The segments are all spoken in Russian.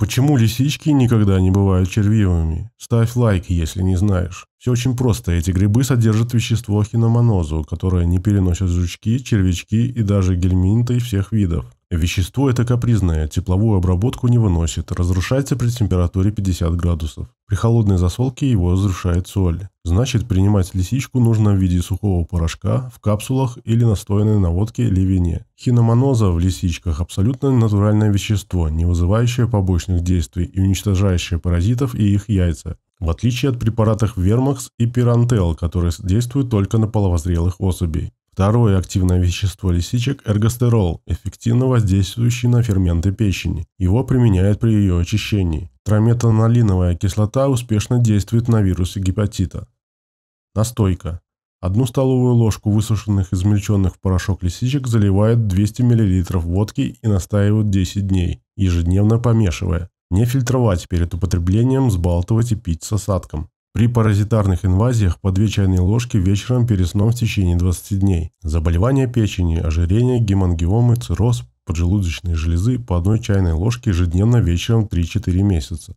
Почему лисички никогда не бывают червивыми? Ставь лайк, если не знаешь. Все очень просто. Эти грибы содержат вещество хиноманозу, которое не переносят жучки, червячки и даже гельминты всех видов. Вещество это капризное, тепловую обработку не выносит, разрушается при температуре 50 градусов. При холодной засолке его разрушает соль. Значит, принимать лисичку нужно в виде сухого порошка, в капсулах или настойной на водке или вине. Хиноманоза в лисичках абсолютно натуральное вещество, не вызывающее побочных действий и уничтожающее паразитов и их яйца. В отличие от препаратов Вермакс и Пирантел, которые действуют только на половозрелых особей. Второе активное вещество лисичек – эргостерол, эффективно воздействующий на ферменты печени. Его применяют при ее очищении. Трометанолиновая кислота успешно действует на вирусы гепатита. Настойка. Одну столовую ложку высушенных измельченных в порошок лисичек заливают 200 мл водки и настаивают 10 дней, ежедневно помешивая. Не фильтровать перед употреблением, сбалтывать и пить с осадком. При паразитарных инвазиях по две чайные ложки вечером перед сном в течение 20 дней. Заболевания печени, ожирение, гемангиомы, цирроз, поджелудочной железы по одной чайной ложке ежедневно вечером 3-4 месяца.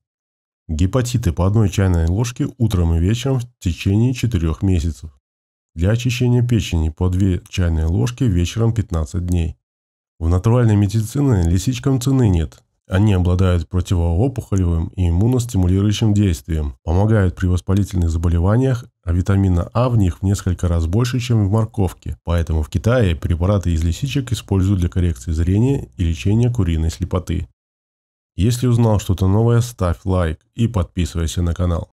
Гепатиты по одной чайной ложке утром и вечером в течение 4 месяцев. Для очищения печени по 2 чайные ложки вечером 15 дней. В натуральной медицине лисичкам цены нет. Они обладают противоопухолевым и иммуностимулирующим действием, помогают при воспалительных заболеваниях, а витамина А в них в несколько раз больше, чем в морковке. Поэтому в Китае препараты из лисичек используют для коррекции зрения и лечения куриной слепоты. Если узнал что-то новое, ставь лайк и подписывайся на канал.